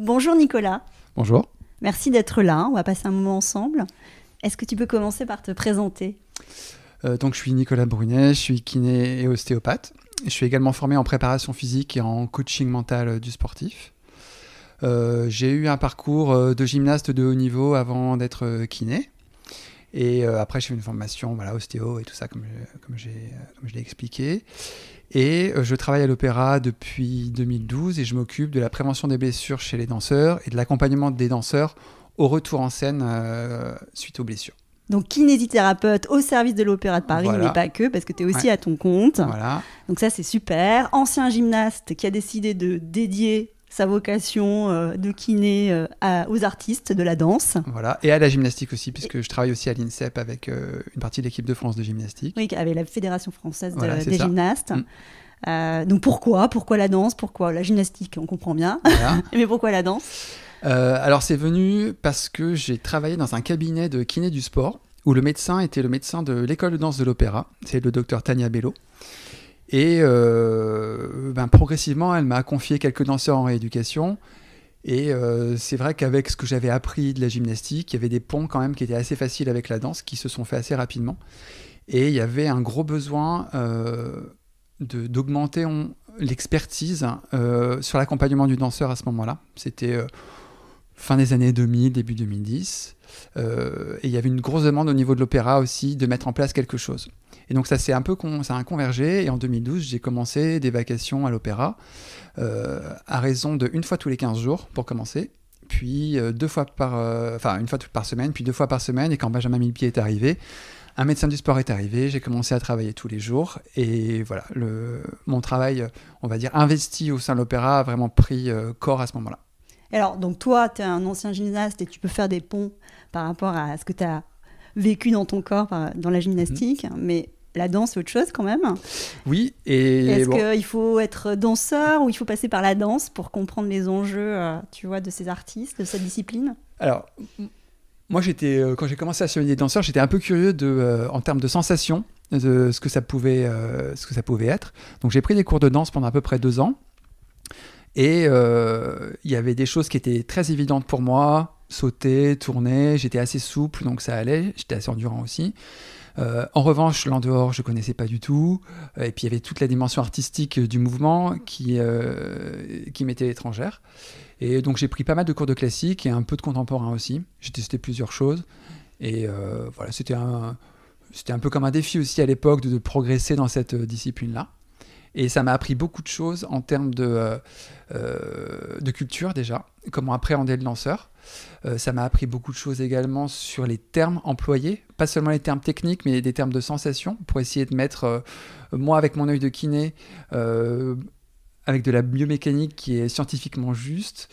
Bonjour Nicolas. Bonjour. Merci d'être là, on va passer un moment ensemble. Est-ce que tu peux commencer par te présenter euh, Donc je suis Nicolas Brunet, je suis kiné et ostéopathe. Je suis également formé en préparation physique et en coaching mental euh, du sportif. Euh, j'ai eu un parcours de gymnaste de haut niveau avant d'être kiné. Et après, j'ai fait une formation voilà, ostéo et tout ça, comme comme je l'ai expliqué. Et euh, je travaille à l'opéra depuis 2012 et je m'occupe de la prévention des blessures chez les danseurs et de l'accompagnement des danseurs au retour en scène euh, suite aux blessures. Donc kinésithérapeute au service de l'Opéra de Paris, mais pas que, parce que tu es aussi à ton compte. Voilà. Donc ça, c'est super. Ancien gymnaste qui a décidé de dédier sa vocation euh, de kiné euh, aux artistes de la danse. Voilà, et à la gymnastique aussi, puisque je travaille aussi à l'INSEP avec euh, une partie de l'équipe de France de gymnastique. Oui, avec la Fédération française des gymnastes. Mm. donc pourquoi Pourquoi la danse Pourquoi la gymnastique On comprend bien. Mais pourquoi la danse Alors c'est venu parce que j'ai travaillé dans un cabinet de kiné du sport, où le médecin était le médecin de l'école de danse de l'opéra, c'est le docteur Tania Bello. Et euh, ben, progressivement, elle m'a confié quelques danseurs en rééducation. Et euh, c'est vrai qu'avec ce que j'avais appris de la gymnastique, il y avait des ponts quand même qui étaient assez faciles avec la danse, qui se sont faits assez rapidement. Et il y avait un gros besoin euh, d'augmenter l'expertise euh, sur l'accompagnement du danseur à ce moment-là. C'était fin des années 2000, début 2010. Euh, et il y avait une grosse demande au niveau de l'opéra aussi de mettre en place quelque chose. Et donc ça s'est un peu ça a convergé. Et en 2012, j'ai commencé des vacations à l'opéra euh, à raison de une fois tous les 15 jours pour commencer. Puis euh, deux fois par, enfin une fois par semaine, puis deux fois par semaine. Et quand Benjamin Millepied est arrivé, un médecin du sport est arrivé. J'ai commencé à travailler tous les jours. Et voilà, le, mon travail, on va dire investi au sein de l'opéra, a vraiment pris corps à ce moment-là alors, donc toi, tu es un ancien gymnaste et tu peux faire des ponts par rapport à ce que tu as vécu dans ton corps, dans la gymnastique, mhm. mais la danse, c'est autre chose quand même. Oui, et. Est-ce qu'il faut être danseur ou il faut passer par la danse pour comprendre les enjeux, euh, tu vois, de ces artistes, de cette discipline Alors. Moi, j'étais euh, quand j'ai commencé à suivre des danseurs, j'étais un peu curieux euh, en termes de sensations de ce que ça pouvait, ce que ça pouvait être. Donc, j'ai pris des cours de danse pendant à peu près deux ans. Et euh, il y avait des choses qui étaient très évidentes pour moi, sauter, tourner, j'étais assez souple, donc ça allait, j'étais assez endurant aussi. Euh, en revanche, l'en dehors, je connaissais pas du tout. Et puis il y avait toute la dimension artistique du mouvement qui, euh, qui m'était étrangère. Et donc j'ai pris pas mal de cours de classique et un peu de contemporain aussi. J'ai testé plusieurs choses. Et voilà, c'était un, c'était un peu comme un défi aussi à l'époque de progresser dans cette discipline-là. Et ça m'a appris beaucoup de choses en termes de, euh, euh, culture déjà, comment appréhender le lanceur. Euh, ça m'a appris beaucoup de choses également sur les termes employés, pas seulement les termes techniques, mais des termes de sensation, pour essayer de mettre, moi avec mon œil de kiné, avec de la biomécanique qui est scientifiquement juste,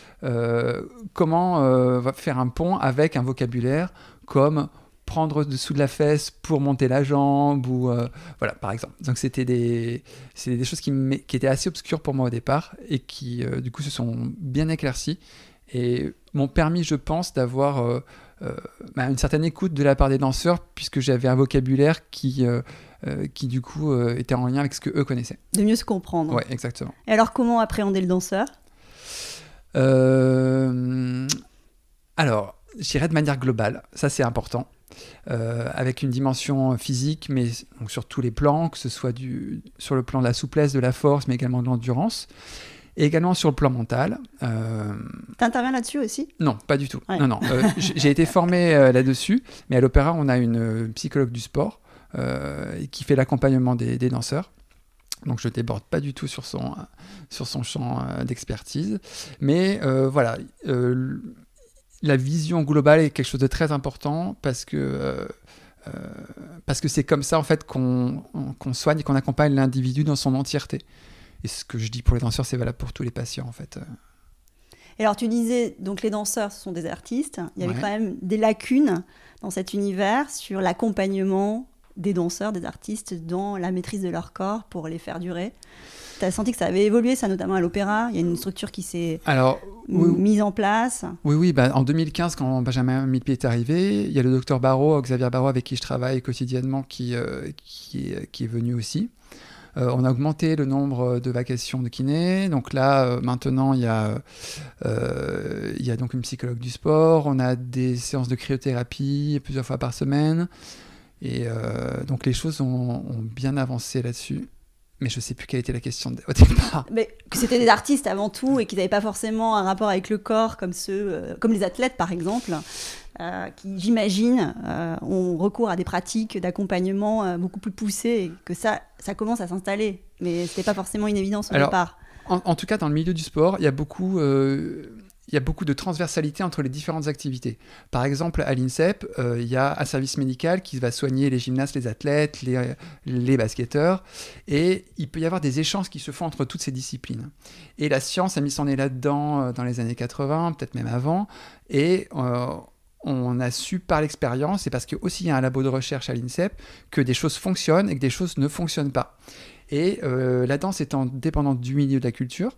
comment faire un pont avec un vocabulaire comme prendre dessous de la fesse pour monter la jambe ou euh, voilà par exemple donc c'était des des choses qui, qui, étaient assez obscures pour moi au départ et qui euh, du coup se sont bien éclaircies et m'ont permis je pense d'avoir euh, bah, une certaine écoute de la part des danseurs puisque j'avais un vocabulaire qui qui du coup était en lien avec ce que eux connaissaient de mieux se comprendre Oui, exactement et alors comment appréhender le danseur alors j'irai de manière globale ça c'est important euh, avec une dimension physique, mais donc, sur tous les plans, que ce soit du, sur le plan de la souplesse, de la force, mais également de l'endurance, et également sur le plan mental. Euh... T'interviens là-dessus aussi Non, pas du tout. Non, non. Euh, j'ai été formé euh, là-dessus, mais à l'opéra, on a une psychologue du sport qui fait l'accompagnement des, danseurs. Donc je déborde pas du tout sur son, sur son champ d'expertise. Mais voilà, la vision globale est quelque chose de très important parce que euh, euh, c'est comme ça en fait qu'on soigne et qu'on accompagne l'individu dans son entièreté. Et ce que je dis pour les danseurs, c'est valable pour tous les patients en fait. Et alors tu disais donc les danseurs sont des artistes. Il y avait quand même des lacunes dans cet univers sur l'accompagnement des danseurs, des artistes dans la maîtrise de leur corps pour les faire durer. Tu as senti que ça avait évolué, ça, notamment à l'opéra Il y a une structure qui s'est alors mise en place Oui, oui. Bah, en 2015, quand Benjamin Milpied est arrivé, il y a le docteur Barrault, Xavier Barrault, avec qui je travaille quotidiennement, qui, euh, qui, est venu aussi. Euh, on a augmenté le nombre de vacations de kiné. Donc là, euh, maintenant, il y, a, il y a donc une psychologue du sport. On a des séances de cryothérapie plusieurs fois par semaine. Et donc les choses ont bien avancé là-dessus mais je ne sais plus quelle était la question au départ. Mais que c'était des artistes avant tout et qu'ils n'avaient pas forcément un rapport avec le corps comme ceux, euh, comme les athlètes par exemple, euh, qui j'imagine euh, ont recours à des pratiques d'accompagnement beaucoup plus poussées et que ça, ça commence à s'installer. Mais c'était pas forcément une évidence au départ. En, en, tout cas, dans le milieu du sport, il y a beaucoup il y a beaucoup de transversalité entre les différentes activités. Par exemple, à l'INSEP, euh, il y a un service médical qui va soigner les gymnastes, les athlètes, les, basketteurs, et il peut y avoir des échanges qui se font entre toutes ces disciplines. Et la science a mis son nez là-dedans euh, dans les années 80, peut-être même avant, et euh, on a su par l'expérience, et parce qu'il y a un labo de recherche à l'INSEP, que des choses fonctionnent et que des choses ne fonctionnent pas. Et la danse étant dépendante du milieu de la culture,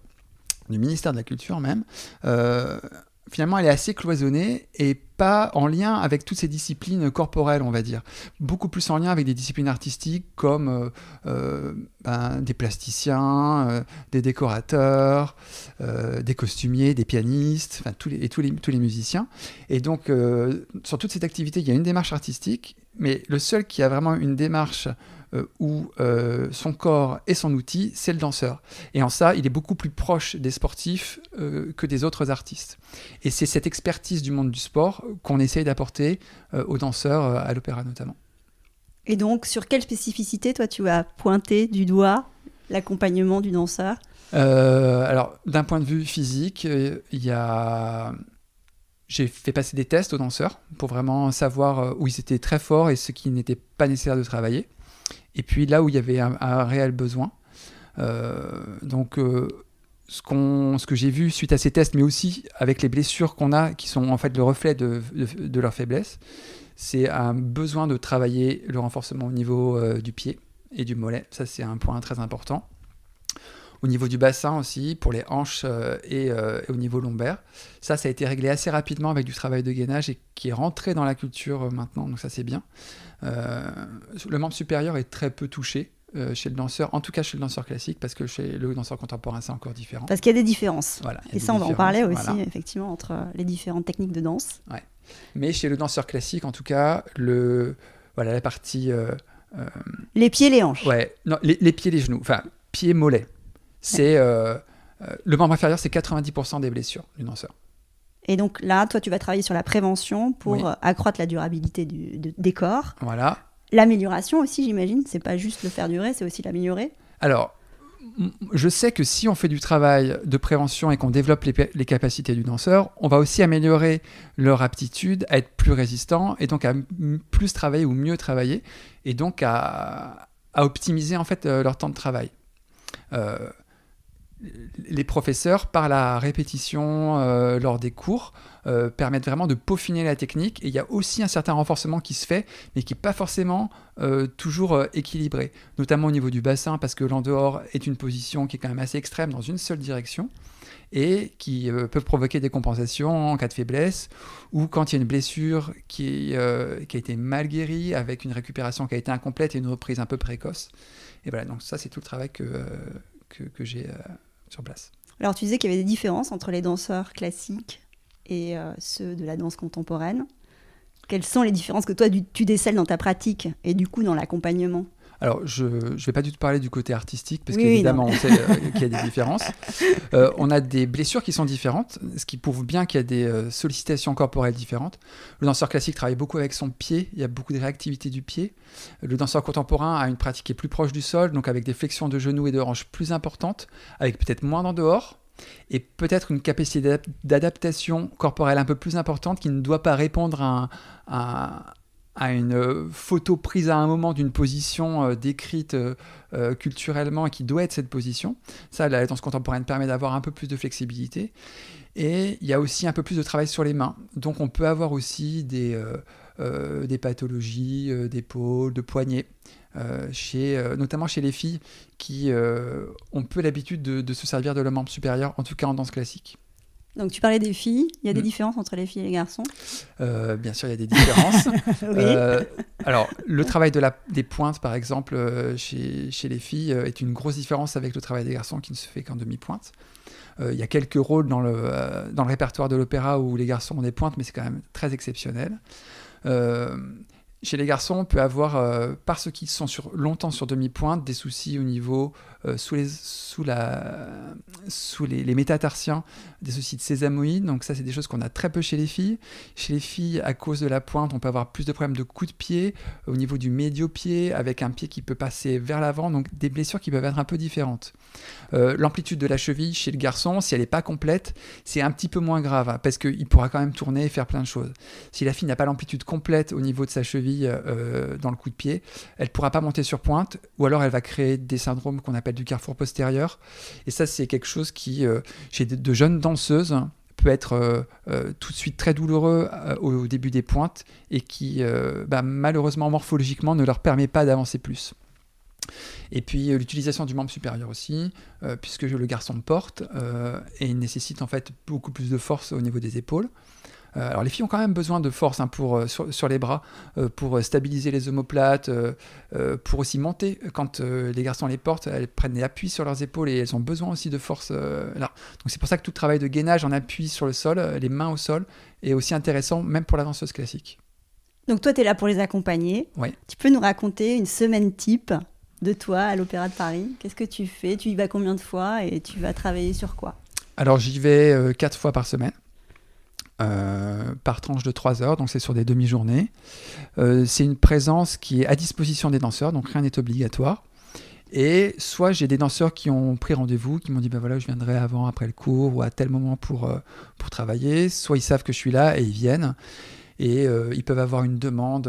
du ministère de la Culture même, euh, finalement, elle est assez cloisonnée et pas en lien avec toutes ces disciplines corporelles, on va dire. Beaucoup plus en lien avec des disciplines artistiques comme euh, euh, ben, des plasticiens, des décorateurs, des costumiers, des pianistes, enfin, tous les, et tous tous les musiciens. Et donc, sur toute cette activité, il y a une démarche artistique, mais le seul qui a vraiment une démarche euh, où euh, son corps et son outil, c'est le danseur. Et en ça, il est beaucoup plus proche des sportifs euh, que des autres artistes. Et c'est cette expertise du monde du sport qu'on essaye d'apporter aux danseurs, à l'opéra notamment. Et donc, sur quelle spécificité, toi, tu as pointé du doigt l'accompagnement du danseur Alors, d'un point de vue physique, il y a... J'ai fait passer des tests aux danseurs pour vraiment savoir où ils étaient très forts et ce qui n'était pas nécessaire de travailler et puis là où il y avait un, réel besoin. Euh, donc euh, ce, que j'ai vu suite à ces tests, mais aussi avec les blessures qu'on a, qui sont en fait le reflet de, leur faiblesse, c'est un besoin de travailler le renforcement au niveau euh, du pied et du mollet. Ça, c'est un point très important au niveau du bassin aussi, pour les hanches euh, euh, et, au niveau lombaire. Ça, ça a été réglé assez rapidement avec du travail de gainage et qui est rentré dans la culture euh, maintenant, donc ça c'est bien. le membre supérieur est très peu touché chez le danseur, en tout cas chez le danseur classique, parce que chez le danseur contemporain c'est encore différent. Parce qu'il y a des différences. et ça, on va en parler aussi, effectivement, entre les différentes techniques de danse. Mais chez le danseur classique, en tout cas, le, voilà, la partie... les pieds, les hanches. Ouais, non, les, les pieds, les genoux. Enfin, pieds, mollets. C'est euh, euh, le membre inférieur, c'est 90% des blessures du danseur. Et donc là, toi, tu vas travailler sur la prévention pour euh, accroître la durabilité de, des corps. Voilà. L'amélioration aussi, j'imagine, c'est pas juste le faire durer, c'est aussi l'améliorer. Alors, je sais que si on fait du travail de prévention et qu'on développe les, capacités du danseur, on va aussi améliorer leur aptitude à être plus résistant et donc à plus travailler ou mieux travailler et donc à, optimiser en fait leur temps de travail. Euh, les professeurs, par la répétition euh, lors des cours, euh, permettent vraiment de peaufiner la technique. Et il y a aussi un certain renforcement qui se fait, mais qui n'est pas forcément euh, toujours équilibré, notamment au niveau du bassin, parce que l'en dehors est une position qui est quand même assez extrême dans une seule direction, et qui peut provoquer des compensations en cas de faiblesse, ou quand il y a une blessure qui, a été mal guérie, avec une récupération qui a été incomplète et une reprise un peu précoce. Et voilà, donc ça c'est tout le travail que, que, que j'ai sur Alors tu disais qu'il y avait des différences entre les danseurs classiques et euh, ceux de la danse contemporaine. Quelles sont les différences que toi tu, tu décèles dans ta pratique et du coup dans l'accompagnement alors, je ne vais pas du tout parler du côté artistique, parce qu'évidemment, on sait euh, qu'il y a des différences. Euh, on a des blessures qui sont différentes, ce qui prouve bien qu'il y a des euh, sollicitations corporelles différentes. Le danseur classique travaille beaucoup avec son pied, il y a beaucoup de réactivité du pied. Le danseur contemporain a une pratique qui est plus proche du sol, donc avec des flexions de genoux et de hanches plus importantes, avec peut-être moins d'en dehors, et peut-être une capacité d'adaptation corporelle un peu plus importante qui ne doit pas répondre à un, à à une euh, photo prise à un moment d'une position euh, décrite euh, culturellement et qui doit être cette position. Ça, la danse contemporaine permet d'avoir un peu plus de flexibilité. Et il y a aussi un peu plus de travail sur les mains. Donc on peut avoir aussi des, des pathologies d'épaule, de poignet, notamment chez les filles qui ont peu l'habitude de, se servir de leur membre supérieur, en tout cas en danse classique. Donc tu parlais des filles. Il y a des mm. différences entre les filles et les garçons euh, Bien sûr, il y a des différences. Euh, alors, le travail de la, des pointes, par exemple, euh, chez, les filles, est une grosse différence avec le travail des garçons qui ne se fait qu'en demi-pointe. Il y a quelques rôles dans le, dans le répertoire de l'opéra où les garçons ont des pointes, mais c'est quand même très exceptionnel. chez les garçons, on peut avoir, parce qu'ils sont sur, longtemps sur demi-pointe, des soucis au niveau euh, sous, les, sous, la, sous les, métatarsiens, des soucis de sésamoïdes, Donc ça, c'est des choses qu'on a très peu chez les filles. Chez les filles, à cause de la pointe, on peut avoir plus de problèmes de coups de pied au niveau du médio-pied, avec un pied qui peut passer vers l'avant, donc des blessures qui peuvent être un peu différentes. Euh, l'amplitude de la cheville chez le garçon, si elle n'est pas complète, c'est un petit peu moins grave, hein, parce qu'il pourra quand même tourner et faire plein de choses. Si la fille n'a pas l'amplitude complète au niveau de sa cheville euh, dans le coup de pied, elle ne pourra pas monter sur pointe, ou alors elle va créer des syndromes qu'on appelle du carrefour postérieur. Et ça, c'est quelque chose qui, euh, chez de jeunes danseuses, hein, peut être euh, euh, tout de suite très douloureux au début des pointes et qui bah, malheureusement morphologiquement ne leur permet pas d'avancer plus. Et puis l'utilisation du membre supérieur aussi, puisque le garçon porte et il nécessite en fait beaucoup plus de force au niveau des épaules. Euh, alors les filles ont quand même besoin de force hein, pour, euh, sur, les bras, euh, pour stabiliser les omoplates, pour aussi monter. Quand les garçons les portent, elles prennent l'appui sur leurs épaules et elles ont besoin aussi de force. Donc c'est pour ça que tout travail de gainage en appui sur le sol, les mains au sol, est aussi intéressant même pour la danseuse classique. Donc toi, tu es là pour les accompagner. Oui. Tu peux nous raconter une semaine type de toi à l'Opéra de Paris Qu'est-ce que tu fais Tu y vas combien de fois et tu vas travailler sur quoi Alors j'y vais quatre fois par semaine. Euh, par tranche de 3 heures, donc c'est sur des demi-journées. Euh, c'est une présence qui est à disposition des danseurs, donc rien n'est obligatoire. Et soit j'ai des danseurs qui ont pris rendez-vous, qui m'ont dit ben voilà, je viendrai avant, après le cours ou à tel moment pour, euh, pour travailler. Soit ils savent que je suis là et ils viennent. Et ils peuvent avoir une demande,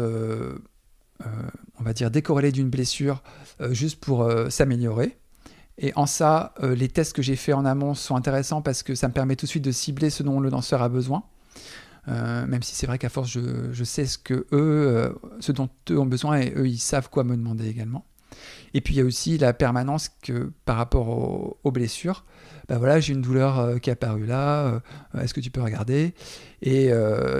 on va dire, décorrélée d'une blessure, juste pour s'améliorer. Et en ça, les tests que j'ai faits en amont sont intéressants parce que ça me permet tout de suite de cibler ce dont le danseur a besoin. Euh, même si c'est vrai qu'à force, je, sais ce que eux, euh, ce dont eux ont besoin et eux, ils savent quoi me demander également. Et puis il y a aussi la permanence que par rapport aux, blessures. Ben voilà, j'ai une douleur euh, qui est apparue là, est-ce que tu peux regarder Et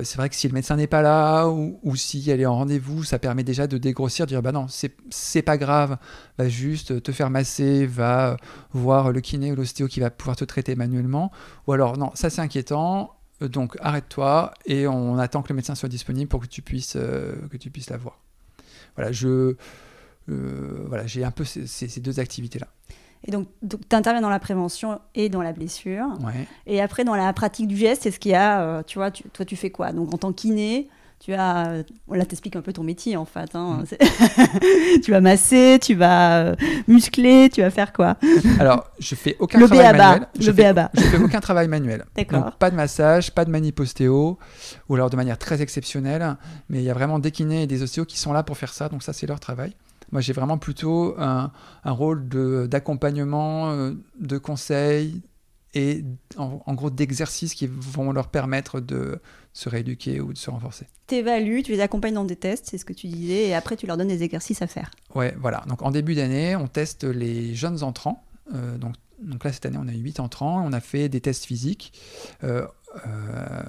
c'est vrai que si le médecin n'est pas là ou, si elle est en rendez-vous, ça permet déjà de dégrossir, de dire bah non, c'est pas grave, va juste te faire masser, va voir le kiné ou l'ostéo qui va pouvoir te traiter manuellement. Ou alors non, ça c'est inquiétant, euh, donc arrête-toi et on attend que le médecin soit disponible pour que tu puisses, euh, que tu puisses la voir. Voilà, je, euh, voilà, j'ai un peu ces, deux activités-là. Et donc, tu interviens dans la prévention et dans la blessure. Et après, dans la pratique du geste, c'est ce qu'il y a, tu vois, toi tu fais quoi Donc en tant qu'iné, tu as, euh, là t'explique un peu ton métier en fait. Hein. Mm. tu vas masser, tu vas euh, muscler, tu vas faire quoi Alors je fais aucun travail manuel. Je fais, Je aucun travail manuel. pas de massage, pas de manipostéo, ou alors de manière très exceptionnelle. Mais il y a vraiment des kinés et des ostéos qui sont là pour faire ça, donc ça c'est leur travail. Moi j'ai vraiment plutôt un, rôle d'accompagnement, euh, de conseil, et en, gros d'exercices qui vont leur permettre de se rééduquer ou de se renforcer. Tu évalues, tu les accompagnes dans des tests, c'est ce que tu disais, et après tu leur donnes des exercices à faire. Ouais, voilà. Donc en début d'année, on teste les jeunes entrants, euh, donc donc là, cette année, on a eu 8 entrants. On a fait des tests physiques. Euh, euh,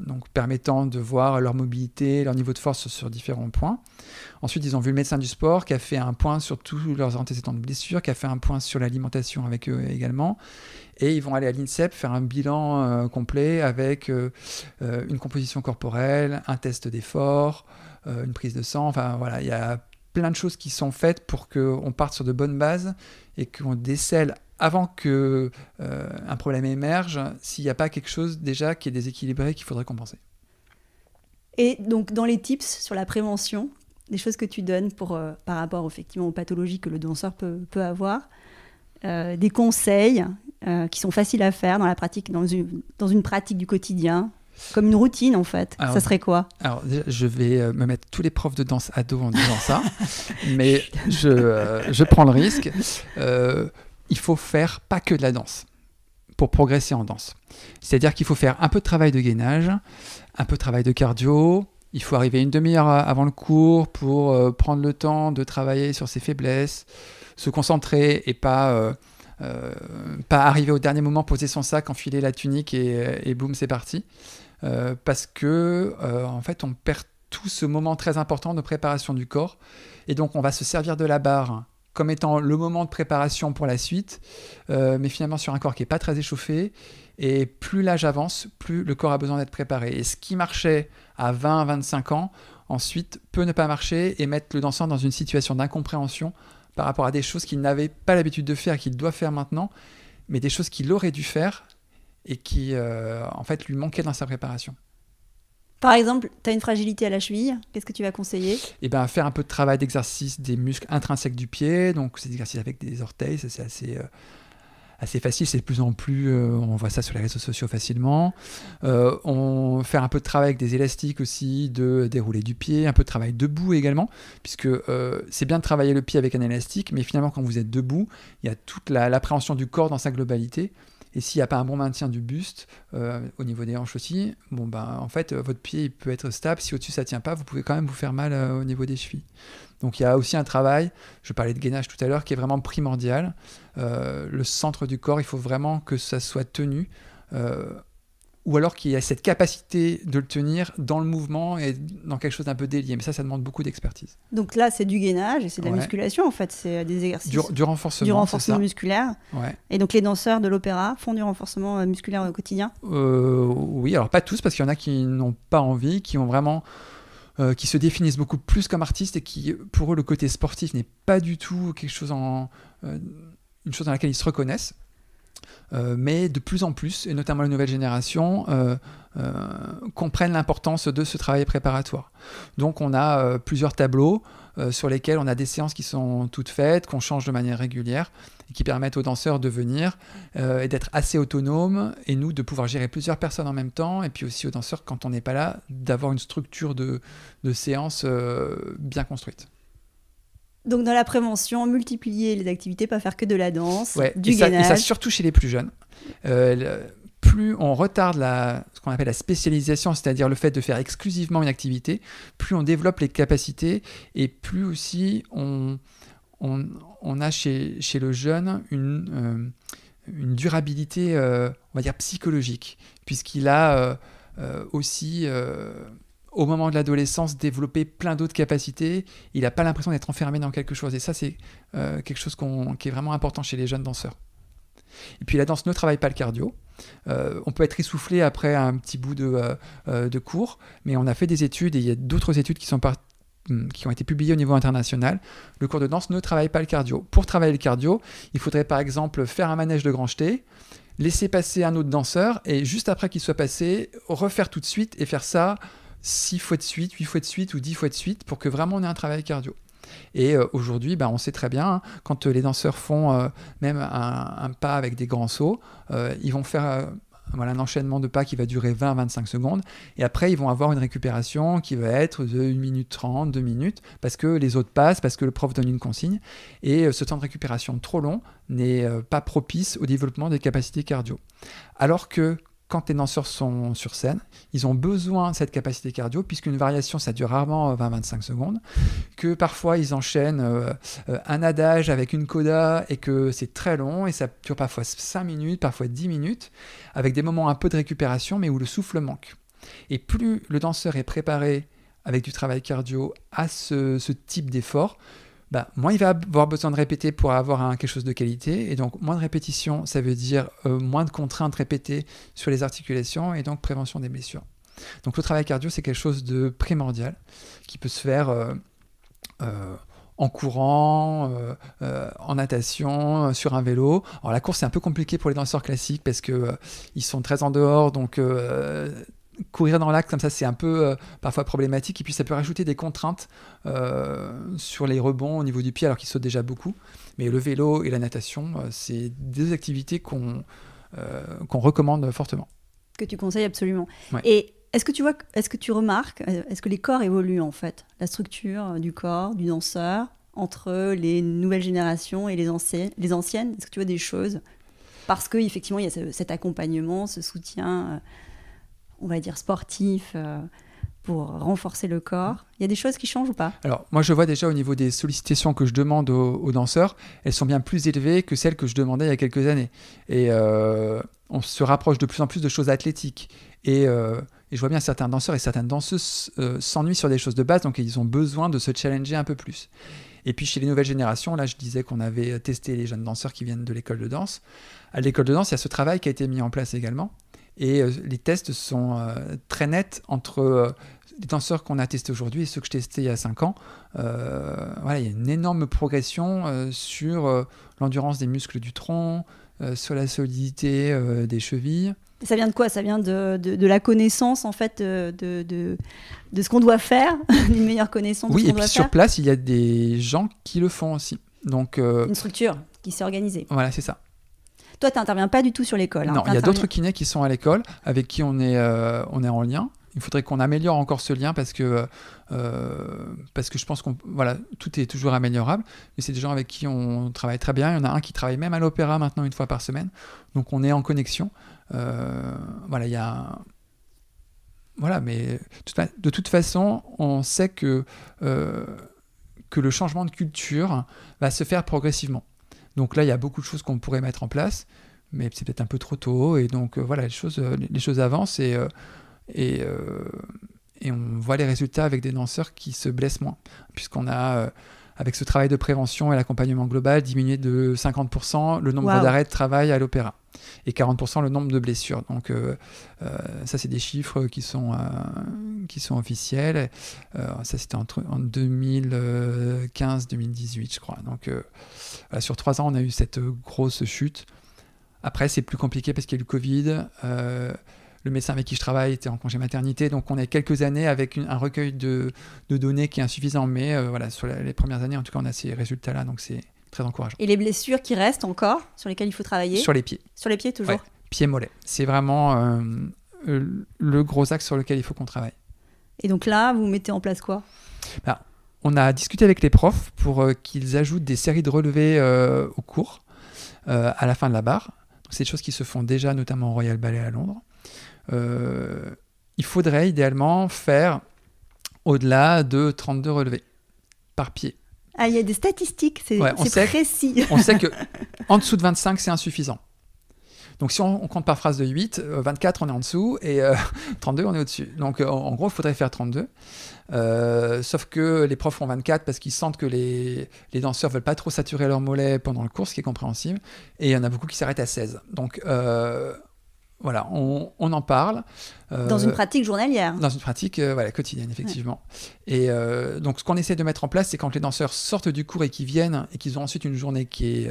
donc permettant de voir leur mobilité, leur niveau de force sur différents points. Ensuite, ils ont vu le médecin du sport qui a fait un point sur tous leurs antécédents de blessures, qui a fait un point sur l'alimentation avec eux également. Et ils vont aller à l'INSEP faire un bilan euh, complet avec une composition corporelle, un test d'effort, une prise de sang. Enfin voilà, il y a plein de choses qui sont faites pour qu'on parte sur de bonnes bases et qu'on décèle avant que euh, un problème émerge, s'il n'y a pas quelque chose déjà qui est déséquilibré qu'il faudrait compenser. Et donc dans les tips sur la prévention, des choses que tu donnes pour, euh, par rapport effectivement aux pathologies que le danseur peut, peut avoir, euh, des conseils qui sont faciles à faire dans la pratique, dans une, dans une pratique du quotidien, comme une routine en fait. ça serait quoi Alors je vais me mettre tous les profs de danse à dos en disant ça, mais je, je, prends le risque. Euh, il faut faire pas que de la danse pour progresser en danse. C'est-à-dire qu'il faut faire un peu de travail de gainage, un peu de travail de cardio, il faut arriver une demi-heure avant le cours pour euh, prendre le temps de travailler sur ses faiblesses, se concentrer et pas, euh, euh, pas arriver au dernier moment, poser son sac, enfiler la tunique et, et boum, c'est parti. parce que, en fait, on perd tout ce moment très important de préparation du corps. Et donc, on va se servir de la barre comme étant le moment de préparation pour la suite, euh, mais finalement sur un corps qui n'est pas très échauffé. Et plus l'âge avance, plus le corps a besoin d'être préparé. Et ce qui marchait à 20-25 ans, ensuite peut ne pas marcher et mettre le danseur dans une situation d'incompréhension par rapport à des choses qu'il n'avait pas l'habitude de faire, qu'il doit faire maintenant, mais des choses qu'il aurait dû faire et qui, euh, en fait, lui manquaient dans sa préparation. Par exemple, tu as une fragilité à la cheville, qu'est-ce que tu vas conseiller Eh ben, faire un peu de travail d'exercice des muscles intrinsèques du pied, donc ces exercices avec des orteils, c'est euh, assez, facile, c'est de plus en plus, euh, on voit ça sur les réseaux sociaux facilement. Euh, on Faire un peu de travail avec des élastiques aussi, de dérouler du pied, un peu de travail debout également, puisque c'est bien de travailler le pied avec un élastique, mais finalement quand vous êtes debout, il y a toute l'appréhension du corps dans sa globalité. Et s'il n'y a pas un bon maintien du buste, euh, au niveau des hanches aussi, bon ben en fait euh, votre pied peut être stable. Si au-dessus ça tient pas, vous pouvez quand même vous faire mal euh, au niveau des chevilles. Donc il y a aussi un travail, je parlais de gainage tout à l'heure, qui est vraiment primordial. le centre du corps, il faut vraiment que ça soit tenu ou alors qu'il y a cette capacité de le tenir dans le mouvement et dans quelque chose d'un peu délié. Mais ça, ça demande beaucoup d'expertise. Donc là, c'est du gainage et c'est de la musculation, en fait. C'est euh, des exercices. Du, renforcement. Du renforcement musculaire. Et donc les danseurs de l'opéra font du renforcement euh, musculaire au quotidien euh, Oui, alors pas tous, parce qu'il y en a qui n'ont pas envie, qui ont vraiment. qui se définissent beaucoup plus comme artistes et qui, pour eux, le côté sportif n'est pas du tout quelque chose en. une chose dans laquelle ils se reconnaissent. Euh, mais de plus en plus, et notamment la nouvelle génération, euh, euh, comprennent l'importance de ce travail préparatoire. Donc on a plusieurs tableaux sur lesquels on a des séances qui sont toutes faites, qu'on change de manière régulière, et qui permettent aux danseurs de venir et d'être assez autonomes, et nous de pouvoir gérer plusieurs personnes en même temps, et puis aussi aux danseurs, quand on n'est pas là, d'avoir une structure de, séance bien construite. Donc dans la prévention, multiplier les activités, pas faire que de la danse, du et ça surtout chez les plus jeunes. Euh, plus on retarde la, ce qu'on appelle la spécialisation, c'est-à-dire le fait de faire exclusivement une activité, plus on développe les capacités et plus aussi on, on, a chez, chez, le jeune une, euh, une durabilité, euh, on va dire, psychologique, puisqu'il a aussi au moment de l'adolescence, développer plein d'autres capacités. Il n'a pas l'impression d'être enfermé dans quelque chose. Et ça, c'est euh, quelque chose qui est vraiment important chez les jeunes danseurs. Et puis la danse ne travaille pas le cardio. Euh, on peut être essoufflé après un petit bout euh, de, cours, mais on a fait des études et il y a d'autres études qui sont hmm, qui ont été publiées au niveau international, le cours de danse ne travaille pas le cardio. Pour travailler le cardio, il faudrait par exemple faire un manège de grand jeté, laisser passer un autre danseur, et juste après qu'il soit passé, refaire tout de suite et faire ça 6 fois de suite, 8 fois de suite ou 10 fois de suite pour que vraiment on ait un travail cardio. Et euh, aujourd'hui, bah, on sait très bien, hein, quand euh, les danseurs font euh, même un, pas avec des grands sauts, ils vont faire un enchaînement de pas qui va durer 20-25 secondes. Et après, ils vont avoir une récupération qui va être de 1 minute 30, 2 minutes, parce que les autres passent, parce que le prof donne une consigne. Et ce temps de récupération trop long n'est pas propice au développement des capacités cardio. Alors que quand les danseurs sont sur scène, ils ont besoin de cette capacité cardio, puisqu'une variation, ça dure rarement 20-25 euh, secondes, que parfois ils enchaînent euh, euh, un adage avec une coda, et que c'est très long, et ça dure parfois 5 minutes, parfois 10 minutes, avec des moments un peu de récupération, mais où le souffle manque. Et plus le danseur est préparé avec du travail cardio à ce type d'effort, bah, moins il va avoir besoin de répéter pour avoir quelque chose de qualité. Et donc, moins de répétition, ça veut dire euh, moins de contraintes répétées sur les articulations et donc prévention des blessures. Donc, le travail cardio, c'est quelque chose de primordial qui peut se faire euh, euh, en courant, en natation, sur un vélo. Alors la course c'est un peu compliqué pour les danseurs classiques parce qu'ils ils sont très en dehors, donc courir dans l'axe comme ça, c'est un peu euh, parfois problématique. Et puis ça peut rajouter des contraintes euh, sur les rebonds au niveau du pied alors qu'il saute déjà beaucoup. Mais le vélo et la natation, euh, c'est des activités qu'on qu'on recommande fortement. Que tu conseilles absolument. Et est-ce que tu vois, est-ce que tu remarques, est-ce que les corps évoluent en fait, la structure du corps du danseur entre les nouvelles générations et les, anciennes, les anciennes Est-ce que tu vois des choses Parce que effectivement, il y a cet accompagnement, ce soutien on va dire, sportif euh, pour renforcer le corps Il y a des choses qui changent ou pas Alors, moi, je vois déjà au niveau des sollicitations que je demande aux, danseurs, elles sont bien plus élevées que celles que je demandais il y a quelques années. Et euh, on se rapproche de plus en plus de choses athlétiques. Et, euh, je vois bien certains danseurs et certaines danseuses s'ennuient sur des choses de base, donc ils ont besoin de se challenger un peu plus. Et puis chez les nouvelles générations, là je disais qu'on avait testé les jeunes danseurs qui viennent de l'école de danse. À l'école de danse, il y a ce travail qui a été mis en place également, et euh, les tests sont euh, très nets entre euh, les danseurs qu'on a testés aujourd'hui et ceux que j'ai testés il y a 5 ans. voilà, il y a une énorme progression sur l'endurance des muscles du tronc, sur la solidité des chevilles. Ça vient de quoi Ça vient de, de, la connaissance en fait de, de, ce qu'on doit faire, d'une meilleure connaissance. Oui, de ce et puis sur place, il y a des gens qui le font aussi. Donc une structure qui s'est organisée. Voilà, c'est ça. Toi, tu n'interviens pas du tout sur l'école. Hein. non, il y a d'autres kinés qui sont à l'école, avec qui on est, euh, on est en lien. Il faudrait qu'on améliore encore ce lien parce que, euh, parce que je pense qu'on voilà tout est toujours améliorable. Mais c'est des gens avec qui on travaille très bien. Il y en a un qui travaille même à l'opéra maintenant une fois par semaine. Donc on est en connexion. Euh, voilà, il y voilà, mais de toute façon, on sait que, que le changement de culture va se faire progressivement. Donc là, il y a beaucoup de choses qu'on pourrait mettre en place, mais c'est peut-être un peu trop tôt. Et donc euh, voilà, les choses, euh, les choses avancent et, euh, et, on voit les résultats avec des danseurs qui se blessent moins, puisqu'on a avec ce travail de prévention et l'accompagnement global, diminuer de 50% le nombre d'arrêts de travail à l'opéra et 40% le nombre de blessures. Donc euh, euh, ça, c'est des chiffres qui sont, euh, qui sont officiels. ça, c'était entre, en 2015-2018, je crois. Donc sur trois ans, on a eu cette grosse chute. Après, c'est plus compliqué parce qu'il y a eu le Covid le médecin avec qui je travaille était en congé maternité, donc on a quelques années avec un recueil de, données qui est insuffisant, mais euh, voilà, sur les premières années, en tout cas, on a ces résultats-là, donc c'est très encourageant. Et les blessures qui restent encore, sur lesquelles il faut travailler Sur les pieds. Sur les pieds, toujours Pieds-mollets. C'est vraiment euh, le gros axe sur lequel il faut qu'on travaille. Et donc là, vous mettez en place quoi bah, On a discuté avec les profs pour euh, qu'ils ajoutent des séries de relevés au cours, à la fin de la barre. C'est des choses qui se font déjà, notamment au Royal Ballet à Londres. Euh, il faudrait idéalement faire au-delà de 32 relevés par pied. Ah, il y a des statistiques, c'est ouais, précis. on sait que en dessous de 25, c'est insuffisant. Donc si on, compte par phrase de 8, 24 euh, on est en dessous et 32 euh, on est au-dessus. Donc en, gros, il faudrait faire 32. sauf que les profs font 24 parce qu'ils sentent que les, les danseurs veulent pas trop saturer leurs mollets pendant le cours, ce qui est compréhensible. Et il y en a beaucoup qui s'arrêtent à 16. Donc euh, voilà, on, en parle. Euh, dans une pratique journalière. Dans une pratique euh, voilà, quotidienne, effectivement. Et euh, donc, ce qu'on essaie de mettre en place, c'est quand les danseurs sortent du cours et qu'ils viennent et qu'ils ont ensuite une journée qui est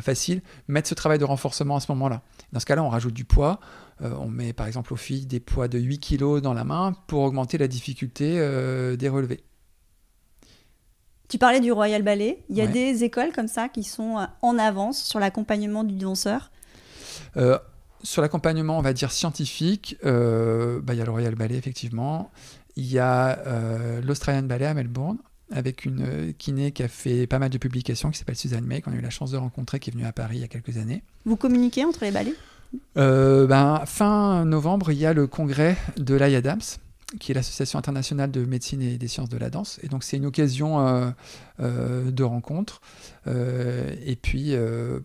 facile, mettre ce travail de renforcement à ce moment-là. Dans ce cas-là, on rajoute du poids. on met par exemple aux filles des poids de 8 kg dans la main pour augmenter la difficulté des relevés. Tu parlais du Royal Ballet. Il y a des écoles comme ça qui sont en avance sur l'accompagnement du danseur sur l'accompagnement, on va dire scientifique, euh, bah, il y a le Royal Ballet effectivement, il y a euh, l'Australian Ballet à Melbourne avec une euh, kiné qui a fait pas mal de publications, qui s'appelle Suzanne May, qu'on a eu la chance de rencontrer, qui est venue à Paris il y a quelques années. Vous communiquez entre les ballets ben, Fin novembre, il y a le congrès de l'AI Adams, qui est l'Association internationale de médecine et des sciences de la danse. Et donc c'est une occasion euh, euh, de rencontre. Euh, et puis,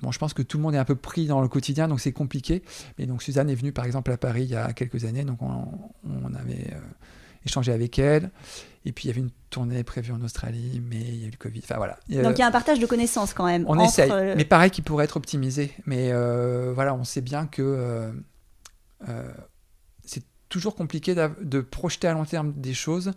bon, je pense que tout le monde est un peu pris dans le quotidien, donc c'est compliqué. Mais donc Suzanne est venue par exemple à Paris il y a quelques années, donc on, avait échangé avec elle. Et puis il y avait une tournée prévue en Australie, mais il y a eu le Covid. Enfin voilà. Donc il y a un partage de connaissances quand même. On essaye, mais pareil qui pourrait être optimisé. Mais voilà, on sait bien que toujours compliqué de projeter à long terme des choses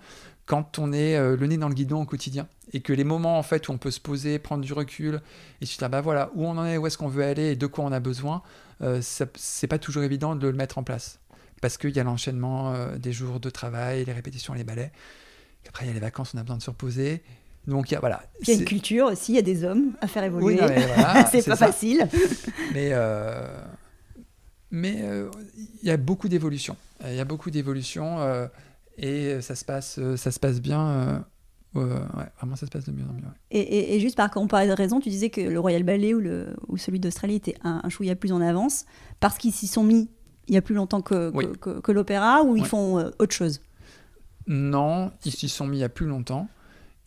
quand on est euh, le nez dans le guidon au quotidien et que les moments en fait où on peut se poser, prendre du recul et se dire bah voilà où on en est, où est-ce qu'on veut aller et de quoi on a besoin, euh, c'est pas toujours évident de le mettre en place parce qu'il y a l'enchaînement euh, des jours de travail, les répétitions, les balais. Après il y a les vacances, on a besoin de se reposer. Donc voilà. Il y a une culture aussi, il y a des hommes à faire évoluer. c'est pas facile. Mais mais euh, il y a beaucoup d'évolutions. Euh, il y a beaucoup d'évolutions euh, et ça se passe, ça se passe bien. vraiment, ça se passe de mieux en mieux. Et, et, et, juste par comparaison, tu disais que le Royal Ballet ou, celui d'Australie était un, un, chouïa plus en avance parce qu'ils s'y sont mis il y a plus longtemps que, l'opéra ou ils font autre chose Non, ils s'y sont mis il y a plus longtemps.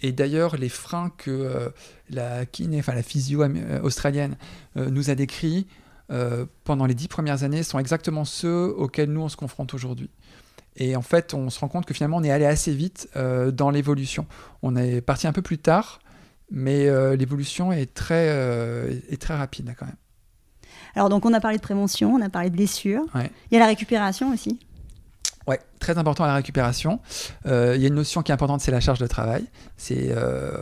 Et d'ailleurs, les freins que la kiné, enfin la physio australienne nous a décrits, euh, pendant les dix premières années sont exactement ceux auxquels nous on se confronte aujourd'hui. Et en fait, on se rend compte que finalement, on est allé assez vite euh, dans l'évolution. On est parti un peu plus tard, mais euh, l'évolution est très, très rapide quand même. Alors, donc, on a parlé de prévention, on a parlé de blessures. Il y a la récupération aussi. Ouais, très important à la récupération. Euh, il y a une notion qui est importante, c'est la charge de travail. Euh,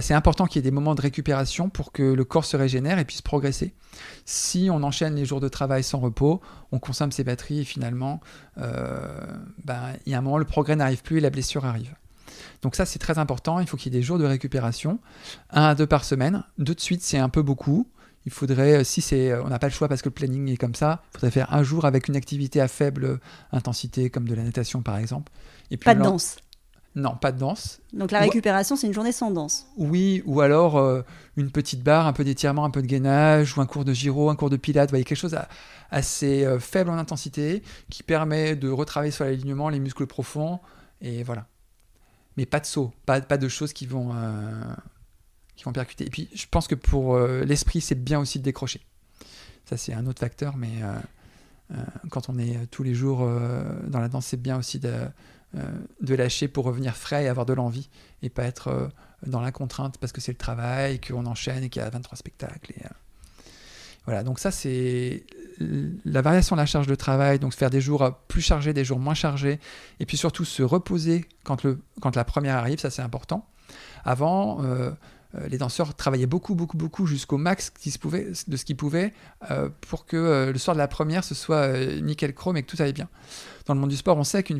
c'est important qu'il y ait des moments de récupération pour que le corps se régénère et puisse progresser. Si on enchaîne les jours de travail sans repos, on consomme ses batteries et finalement, euh, ben, il y a un moment, le progrès n'arrive plus et la blessure arrive. Donc ça, c'est très important. Il faut qu'il y ait des jours de récupération, un à deux par semaine. Deux de suite, c'est un peu beaucoup il faudrait, euh, si c'est, euh, on n'a pas le choix parce que le planning est comme ça, il faudrait faire un jour avec une activité à faible intensité, comme de la natation par exemple. Et pas de danse. Non, pas de danse. Donc la récupération, c'est une journée sans danse. Oui, ou alors euh, une petite barre, un peu d'étirement, un peu de gainage, ou un cours de gyro, un cours de pilates, voyez, quelque chose à, assez faible en intensité qui permet de retravailler sur l'alignement, les muscles profonds, et voilà. Mais pas de saut, pas, de choses qui vont qui vont percuter. Et puis, je pense que pour euh, l'esprit, c'est bien aussi de décrocher. Ça, c'est un autre facteur, mais euh, euh, quand on est tous les jours dans la danse, c'est bien aussi de, de, lâcher pour revenir frais et avoir de l'envie et pas être dans la contrainte parce que c'est le travail, qu'on enchaîne et qu'il y a 23 spectacles. Et, voilà, donc ça c'est la variation de la charge de travail, donc faire des jours plus chargés, des jours moins chargés, et puis surtout se reposer quand, le, quand la première arrive, ça c'est important. Avant, euh, les danseurs travaillaient beaucoup, beaucoup, beaucoup jusqu'au max qui se pouvait, de ce qu'ils pouvaient euh, pour que euh, le soir de la première, ce soit nickel chrome et que tout allait bien. Dans le monde du sport, on sait qu'une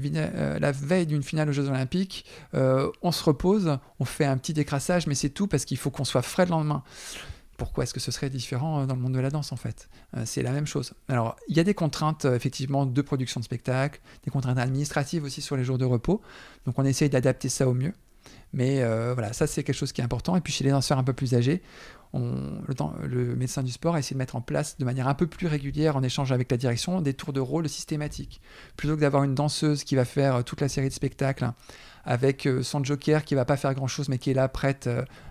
la veille d'une finale aux Jeux Olympiques, on se repose, on fait un petit décrassage, mais c'est tout parce qu'il faut qu'on soit frais le lendemain. Pourquoi est-ce que ce serait différent dans le monde de la danse en fait C'est la même chose. Alors il y a des contraintes effectivement de production de spectacle, des contraintes administratives aussi sur les jours de repos, donc on essaye d'adapter ça au mieux. Mais euh, voilà, ça c'est quelque chose qui est important. Et puis chez les danseurs un peu plus âgés, on, le, médecin du sport a essayé de mettre en place de manière un peu plus régulière, en échange avec la direction, des tours de rôle systématiques. Plutôt que d'avoir une danseuse qui va faire euh, toute la série de spectacles hein, avec euh, son joker qui va pas faire grand chose mais qui est là prête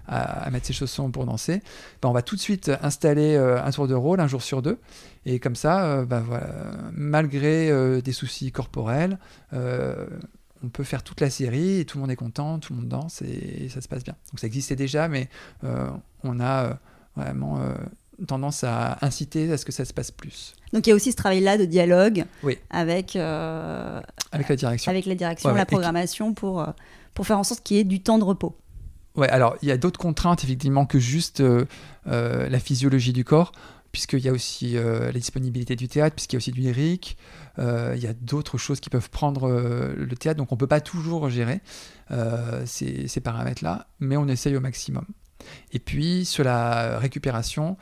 à, mettre ses chaussons pour danser, ben, on va tout de suite installer un tour de rôle un jour sur deux. Et comme ça, ben, voilà, malgré des soucis corporels, euh, on peut faire toute la série et tout le monde est content, tout le monde danse et, ça se passe bien. Donc ça existait déjà, mais euh, on a euh, vraiment euh, tendance à inciter à ce que ça se passe plus. Donc il y a aussi ce travail-là de dialogue oui. avec, la direction, avec la, la programmation pour, pour faire en sorte qu'il y ait du temps de repos. Oui, alors il y a d'autres contraintes effectivement que juste la physiologie du corps puisqu'il y a aussi euh, la disponibilité du théâtre, puisqu'il y a aussi du lyrique, euh, il y a d'autres choses qui peuvent prendre euh, le théâtre, donc on ne peut pas toujours gérer ces, paramètres-là, mais on essaye au maximum. Et puis sur la récupération,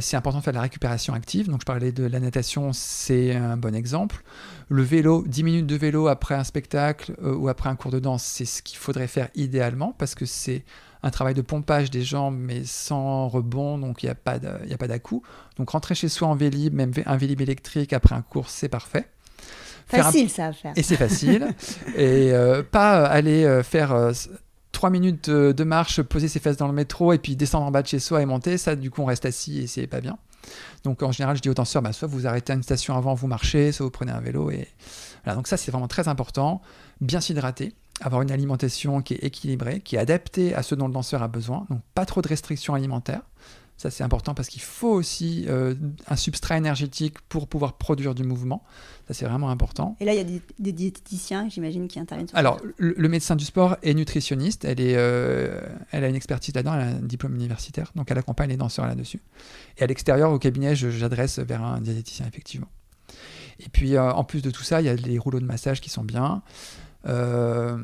c'est important de faire de la récupération active. Donc je parlais de la natation, c'est un bon exemple. Le vélo, 10 minutes de vélo après un spectacle ou après un cours de danse, c'est ce qu'il faudrait faire idéalement parce que c'est un travail de pompage des jambes, mais sans rebond, donc il n'y a pas d'à-coup. Donc rentrer chez soi en vélib, même un vélib électrique après un cours, c'est parfait. Facile ça à faire. Et c'est facile. et euh, pas euh, aller euh, faire... trois minutes de marche, poser ses fesses dans le métro et puis descendre en bas de chez soi et monter, ça du coup on reste assis et c'est pas bien. Donc en général je dis aux tenseurs, bah, soit vous arrêtez à une station avant, vous marchez, soit vous prenez un vélo. Et... Voilà, donc ça c'est vraiment très important, bien s'hydrater avoir une alimentation qui est équilibrée, qui est adaptée à ce dont le danseur a besoin, donc pas trop de restrictions alimentaires. Ça c'est important parce qu'il faut aussi euh, un substrat énergétique pour pouvoir produire du mouvement. Ça c'est vraiment important. Et là il y a des, diététiciens, j'imagine, qui interviennent. Alors le, médecin du sport est nutritionniste. Elle est, euh, elle a une expertise là-dedans. Elle a un diplôme universitaire, donc elle accompagne les danseurs là-dessus. Et à l'extérieur au cabinet, j'adresse vers un diététicien effectivement. Et puis euh, en plus de tout ça, il y a les rouleaux de massage qui sont bien il euh,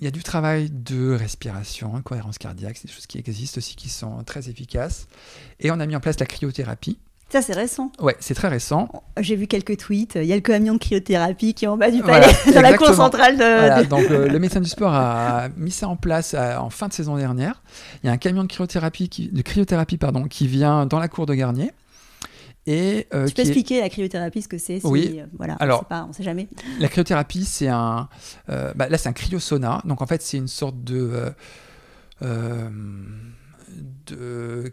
y a du travail de respiration, hein, cohérence cardiaque, c'est des choses qui existent aussi, qui sont très efficaces. Et on a mis en place la cryothérapie. Ça, c'est récent. Ouais, c'est très récent. J'ai vu quelques tweets. Il y a le camion de cryothérapie qui est en bas du palais, dans la cour centrale de. donc, euh, le médecin du sport a mis ça en place euh, en fin de saison dernière. Il y a un camion de cryothérapie, de cryothérapie pardon, qui vient dans la cour de Garnier et, euh, tu peux expliquer la cryothérapie ce que c'est Oui. Euh, pas, on sait jamais. La cryothérapie, c'est un, euh, bah, là c'est un cryosona. Donc en fait, c'est une sorte de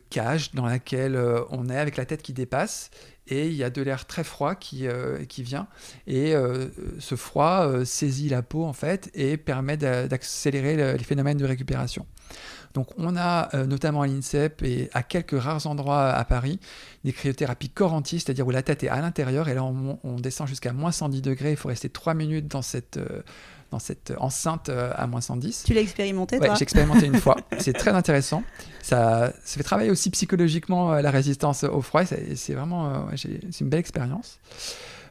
cage dans laquelle on est avec la tête qui dépasse et il y a de l'air très froid qui, qui vient et ce froid saisit la peau en fait et permet d'accélérer les phénomènes de récupération. Donc on a euh, notamment à l'INSEP et à quelques rares endroits à Paris des cryothérapies corps c'est-à-dire où la tête est à l'intérieur et là on, descend jusqu'à moins 110 degrés, il faut rester 3 minutes dans cette... Euh, dans cette euh, enceinte à moins 110. Tu l'as expérimenté, toi J'ai expérimenté une fois. C'est très intéressant. Ça, ça fait travailler aussi psychologiquement la résistance au froid. C'est vraiment c'est une belle expérience.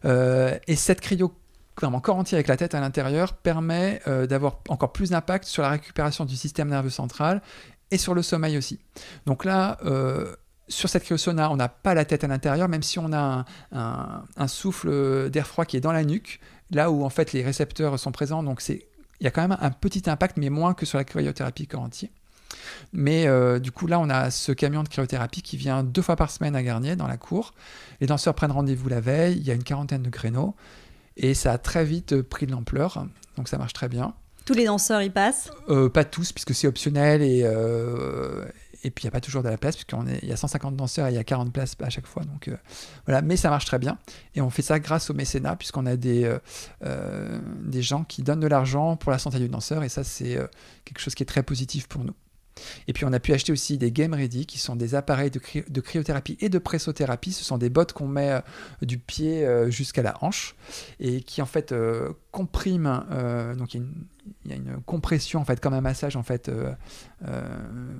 et cette cryo vraiment corps entier avec la tête à l'intérieur permet euh, d'avoir encore plus d'impact sur la récupération du système nerveux central et sur le sommeil aussi. Donc là, euh, sur cette cryosona, on n'a pas la tête à l'intérieur, même si on a un, souffle d'air froid qui est dans la nuque, là où en fait les récepteurs sont présents, donc il y a quand même un petit impact, mais moins que sur la cryothérapie corps entier. Mais euh, du coup, là, on a ce camion de cryothérapie qui vient deux fois par semaine à Garnier, dans la cour. Les danseurs prennent rendez-vous la veille, il y a une quarantaine de créneaux. Et ça a très vite euh, pris de l'ampleur, donc ça marche très bien. Tous les danseurs y passent euh, Pas tous, puisque c'est optionnel et, euh, et puis il n'y a pas toujours de la place, puisqu'il y a 150 danseurs et il y a 40 places à chaque fois. Donc, voilà. Mais ça marche très bien. Et on fait ça grâce au mécénat, puisqu'on a des, des gens qui donnent de l'argent pour la santé du danseur, et ça, c'est quelque chose qui est très positif pour nous. Et puis on a pu acheter aussi des Game Ready qui sont des appareils de, cryothérapie et de pressothérapie. Ce sont des bottes qu'on met euh, du pied euh, jusqu'à la hanche et qui en fait euh, compriment. donc il y, a une compression en fait comme un massage en fait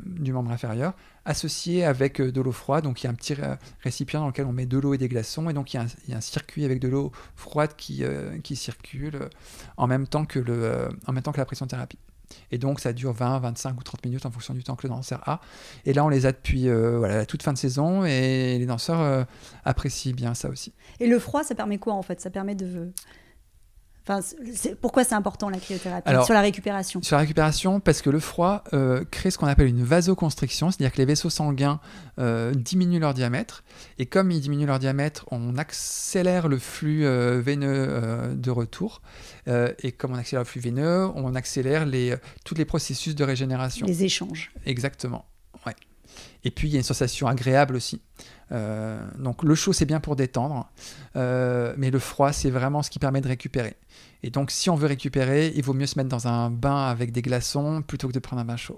du membre inférieur associé avec de l'eau froide. Donc il y a un petit récipient dans lequel on met de l'eau et des glaçons et donc il y, a un, circuit avec de l'eau froide qui, circule en même temps que le en même temps que la pressothérapie et donc, ça dure 20, 25 ou 30 minutes en fonction du temps que le danseur a. Et là, on les a depuis euh, la toute fin de saison et les danseurs euh, apprécient bien ça aussi. Et le froid, ça permet quoi en fait Ça permet de pourquoi c'est important la cryothérapie sur la récupération Sur la récupération, parce que le froid euh, crée ce qu'on appelle une vasoconstriction, c'est-à-dire que les vaisseaux sanguins euh, diminuent leur diamètre, et comme ils diminuent leur diamètre, on accélère le flux euh, veineux de retour, et comme on accélère le flux veineux, on accélère les, tous les processus de régénération. Les échanges. Exactement. Et puis, il y a une sensation agréable aussi. Euh, donc, le chaud, c'est bien pour détendre, euh, mais le froid, c'est vraiment ce qui permet de récupérer. Et donc, si on veut récupérer, il vaut mieux se mettre dans un bain avec des glaçons plutôt que de prendre un bain chaud.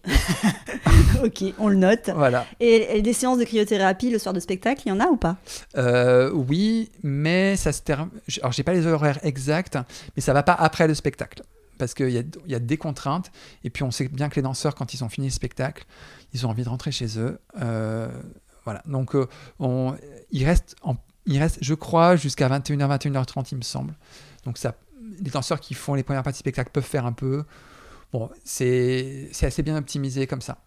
ok, on le note. Voilà. Et, des séances de cryothérapie le soir de spectacle, il y en a ou pas euh, Oui, mais ça se termine. Alors, j'ai pas les horaires exacts, mais ça va pas après le spectacle parce qu'il y, a, des contraintes. Et puis on sait bien que les danseurs, quand ils ont fini le spectacle, ils ont envie de rentrer chez eux. Euh, voilà. Donc euh, il, reste il reste, je crois, jusqu'à 21h, 21h30, il me semble. Donc ça, les danseurs qui font les premières parties de spectacle peuvent faire un peu. Bon, c'est assez bien optimisé comme ça.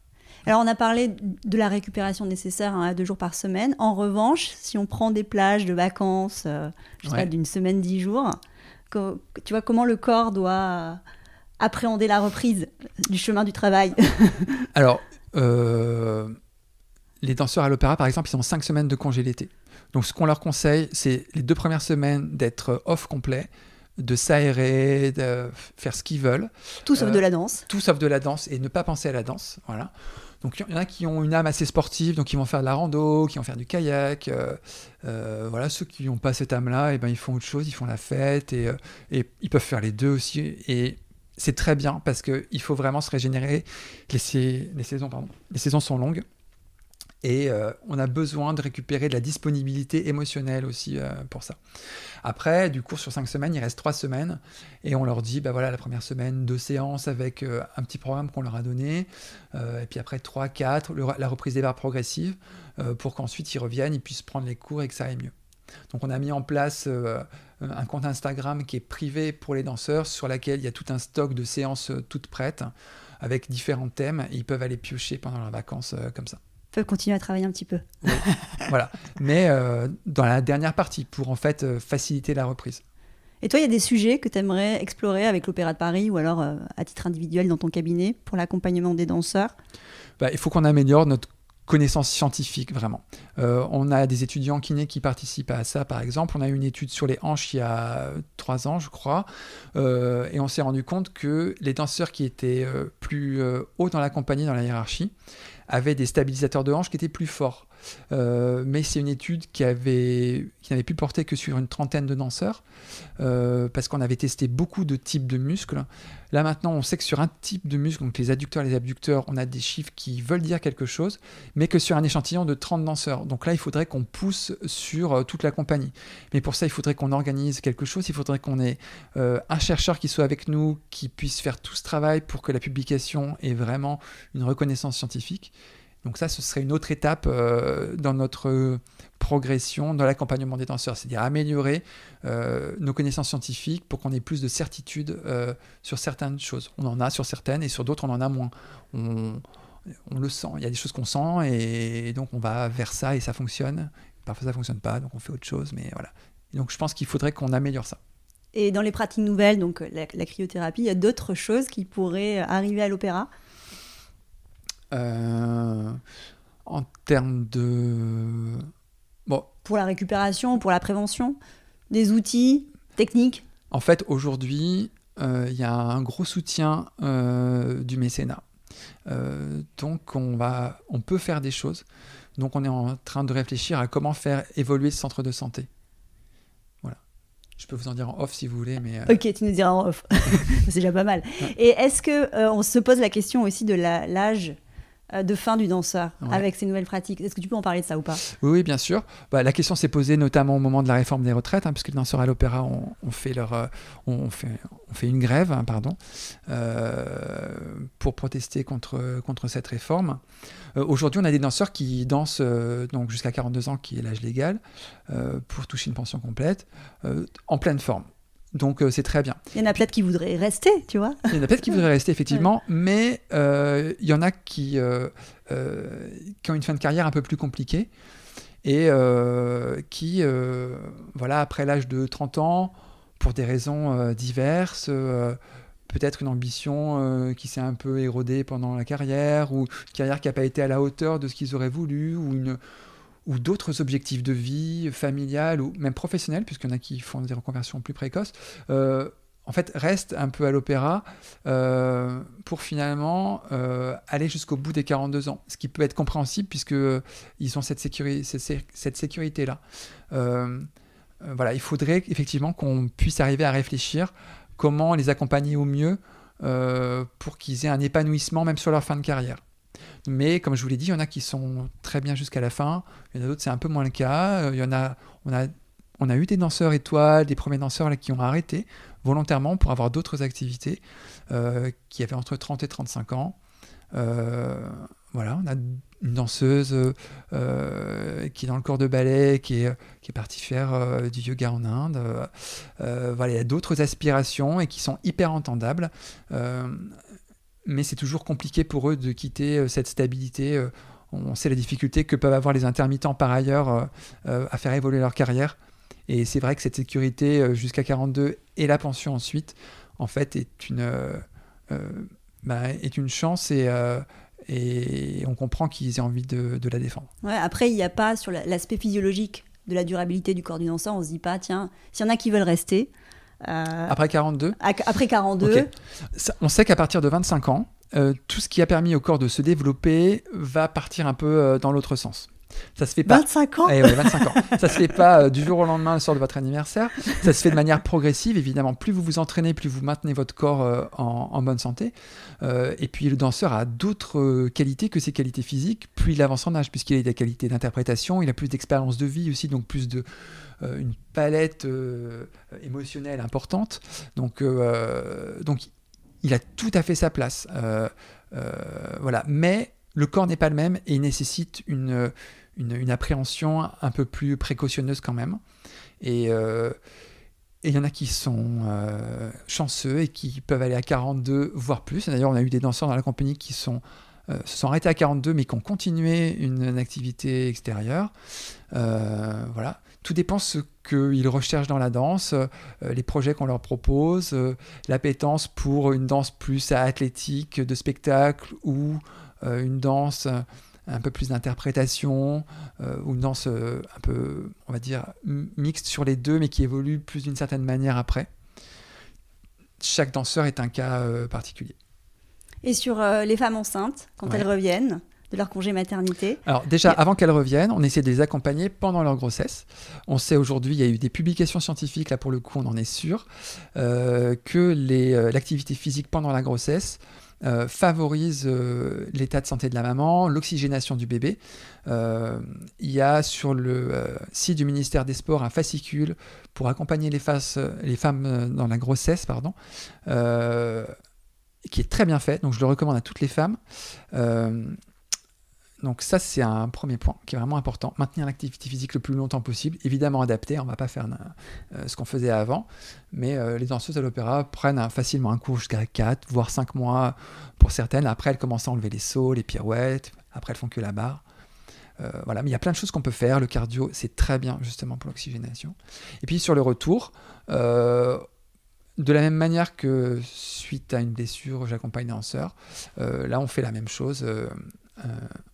Alors on a parlé de la récupération nécessaire hein, à deux jours par semaine. En revanche, si on prend des plages de vacances, euh, je d'une semaine, dix jours, tu vois, comment le corps doit appréhender la reprise du chemin du travail Alors, euh, les danseurs à l'opéra, par exemple, ils ont cinq semaines de congé l'été. Donc, ce qu'on leur conseille, c'est les deux premières semaines d'être off complet, de s'aérer, de faire ce qu'ils veulent. Tout sauf de euh, la danse. Tout sauf de la danse et ne pas penser à la danse. Voilà. Donc il y en a qui ont une âme assez sportive, donc ils vont faire de la rando, qui vont faire du kayak. Euh, euh, voilà, ceux qui n'ont pas cette âme-là, et eh ben ils font autre chose, ils font la fête euh, et, ils peuvent faire les deux aussi. Et c'est très bien parce qu'il faut vraiment se régénérer. les saisons, pardon, les saisons sont longues. Et euh, on a besoin de récupérer de la disponibilité émotionnelle aussi euh, pour ça. Après, du cours sur cinq semaines, il reste trois semaines. Et on leur dit, bah voilà, la première semaine, deux séances avec euh, un petit programme qu'on leur a donné. et puis après, 3, 4, la reprise des barres progressives pour qu'ensuite ils reviennent, ils puissent prendre les cours et que ça aille mieux. Donc on a mis en place un compte Instagram qui est privé pour les danseurs, sur lequel il y a tout un stock de séances toutes prêtes, avec différents thèmes, ils peuvent aller piocher pendant leurs vacances comme ça continuer à travailler un petit peu. voilà. Mais euh, dans la dernière partie, pour en fait euh, faciliter la reprise. Et toi, il y a des sujets que tu aimerais explorer avec l'Opéra de Paris ou alors euh, à titre individuel dans ton cabinet pour l'accompagnement des danseurs bah, Il faut qu'on améliore notre connaissance scientifique vraiment. on a des étudiants kinés qui participent à ça par exemple. On a eu une étude sur les hanches il y a trois ans je crois et on s'est rendu compte que les danseurs qui étaient plus hauts dans la compagnie, dans la hiérarchie, avait des stabilisateurs de hanches qui étaient plus forts. Euh, mais c'est une étude qui avait qui n'avait pu porter que sur une trentaine de danseurs, euh, parce qu'on avait testé beaucoup de types de muscles. Là maintenant, on sait que sur un type de muscle, donc les adducteurs et les abducteurs, on a des chiffres qui veulent dire quelque chose, mais que sur un échantillon de 30 danseurs. Donc là, il faudrait qu'on pousse sur euh, toute la compagnie. Mais pour ça, il faudrait qu'on organise quelque chose, il faudrait qu'on ait un chercheur qui soit avec nous, qui puisse faire tout ce travail pour que la publication ait vraiment une reconnaissance scientifique. Donc ça, ce serait une autre étape euh, dans notre euh, progression, dans l'accompagnement des danseurs, c'est-à-dire améliorer euh, nos connaissances scientifiques pour qu'on ait plus de certitude sur certaines choses. On en a sur certaines et sur d'autres, on en a moins. On, le sent, il y a des choses qu'on sent et, donc on va vers ça et ça fonctionne. Parfois ça ne fonctionne pas, donc on fait autre chose, mais voilà. donc je pense qu'il faudrait qu'on améliore ça. Et dans les pratiques nouvelles, donc la cryothérapie, il y a d'autres choses qui pourraient arriver à l'opéra euh, en termes de... Bon. Pour la récupération, pour la prévention, des outils techniques En fait, aujourd'hui, euh, il y a un gros soutien euh, du mécénat. donc on, va, on peut faire des choses. Donc on est en train de réfléchir à comment faire évoluer ce centre de santé. Voilà. Je peux vous en dire en off si vous voulez, mais... Ok, tu nous diras en off. C'est déjà pas mal. Et est-ce que se pose la question aussi de l'âge euh, de fin du danseur avec ces nouvelles pratiques. Est-ce que tu peux en parler de ça ou pas oui, bien sûr. Bah, la question s'est posée notamment au moment de la réforme des retraites, hein, puisque les danseurs à l'opéra ont, fait leur, euh, fait, une grève, hein, pardon, euh, pour protester contre, contre cette réforme. Aujourd'hui, on a des danseurs qui dansent jusqu'à 42 ans, qui est l'âge légal, pour toucher une pension complète, en pleine forme. Donc euh, c'est très bien. Il y en a peut-être qui voudraient rester, tu vois. Il y en a peut-être qui voudraient rester, effectivement, mais euh, il y en a euh, qui, ont une fin de carrière un peu plus compliquée et qui, voilà, après l'âge de 30 ans, pour des raisons diverses, peut-être une ambition qui s'est un peu érodée pendant la carrière ou une carrière qui n'a pas été à la hauteur de ce qu'ils auraient voulu ou une ou d'autres objectifs de vie, familial ou même professionnel, puisqu'il y en a qui font des reconversions plus précoces, euh, en fait, restent un peu à l'opéra euh, pour finalement euh, aller jusqu'au bout des 42 ans, ce qui peut être compréhensible puisque ils ont cette, sécurité, sécurité-là. voilà, il faudrait effectivement qu'on puisse arriver à réfléchir comment les accompagner au mieux pour qu'ils aient un épanouissement même sur leur fin de carrière. Mais comme je vous l'ai dit, il y en a qui sont très bien jusqu'à la fin. Il y en a d'autres, c'est un peu moins le cas. Euh, il y en a, on a, on a eu des danseurs étoiles, des premiers danseurs qui ont arrêté volontairement pour avoir d'autres activités, euh, qui avaient entre 30 et 35 ans. Euh, voilà, on a une danseuse qui est dans le corps de ballet, qui est, qui est partie faire du yoga en Inde. voilà, il y a d'autres aspirations et qui sont hyper entendables mais c'est toujours compliqué pour eux de quitter euh, cette stabilité. Euh, on sait la difficulté que peuvent avoir les intermittents par ailleurs euh, à faire évoluer leur carrière. Et c'est vrai que cette sécurité jusqu'à 42 et la pension ensuite, en fait, est une, bah, est une chance et, on comprend qu'ils aient envie de, de la défendre. Ouais, après, il n'y a pas sur l'aspect physiologique de la durabilité du corps du danseur, on se dit pas, tiens, s'il y en a qui veulent rester, euh, après 42 Après 42. on sait qu'à partir de 25 ans, euh, tout ce qui a permis au corps de se développer va partir un peu euh, dans l'autre sens. Ça se fait pas. 25 ans. 25 eh ans. Ça se fait pas du jour au lendemain, le soir de votre anniversaire. Ça se fait de manière progressive, évidemment. Plus vous vous entraînez, plus vous maintenez votre corps en, bonne santé. et puis le danseur a d'autres qualités que ses qualités physiques. Plus il avance en âge, puisqu'il a des qualités d'interprétation, il a plus d'expérience de vie aussi, donc plus de euh, une palette euh, émotionnelle importante. Donc, euh, donc, il a tout à fait sa place. voilà. Mais le corps n'est pas le même et il nécessite une, une, appréhension un peu plus précautionneuse quand même. Et il y en a qui sont chanceux et qui peuvent aller à 42, voire plus. D'ailleurs, on a eu des danseurs dans la compagnie qui sont, se sont arrêtés à 42, mais qui ont continué une, activité extérieure. voilà. Tout dépend ce qu'ils recherchent dans la danse, euh, les projets qu'on leur propose, euh, l'appétence pour une danse plus athlétique, de spectacle, ou euh, une danse un peu plus d'interprétation, ou une danse un peu, on va dire, mixte sur les deux, mais qui évolue plus d'une certaine manière après. Chaque danseur est un cas particulier. Et sur les femmes enceintes, quand elles reviennent, de leur congé maternité. Alors déjà, avant qu'elles reviennent, on essaie de les accompagner pendant leur grossesse. On sait aujourd'hui, il y a eu des publications scientifiques, là pour le coup on en est sûr, euh, que euh, l'activité physique pendant la grossesse euh, favorise l'état de santé de la maman, l'oxygénation du bébé. il y a sur le site du ministère des Sports un fascicule pour accompagner les, les femmes dans la grossesse, pardon, qui est très bien fait, donc je le recommande à toutes les femmes. Donc ça, c'est un premier point qui est vraiment important. Maintenir l'activité physique le plus longtemps possible, évidemment adapté, on ne va pas faire euh, ce qu'on faisait avant, mais euh, les danseuses à l'opéra prennent facilement un cours jusqu'à 4, voire 5 mois pour certaines. Après, elles commencent à enlever les sauts, les pirouettes, après elles font que la barre. Euh, voilà, mais il y a plein de choses qu'on peut faire. Le cardio, c'est très bien justement pour l'oxygénation. Et puis sur le retour, de la même manière que suite à une blessure, j'accompagne les danseurs, là on fait la même chose euh,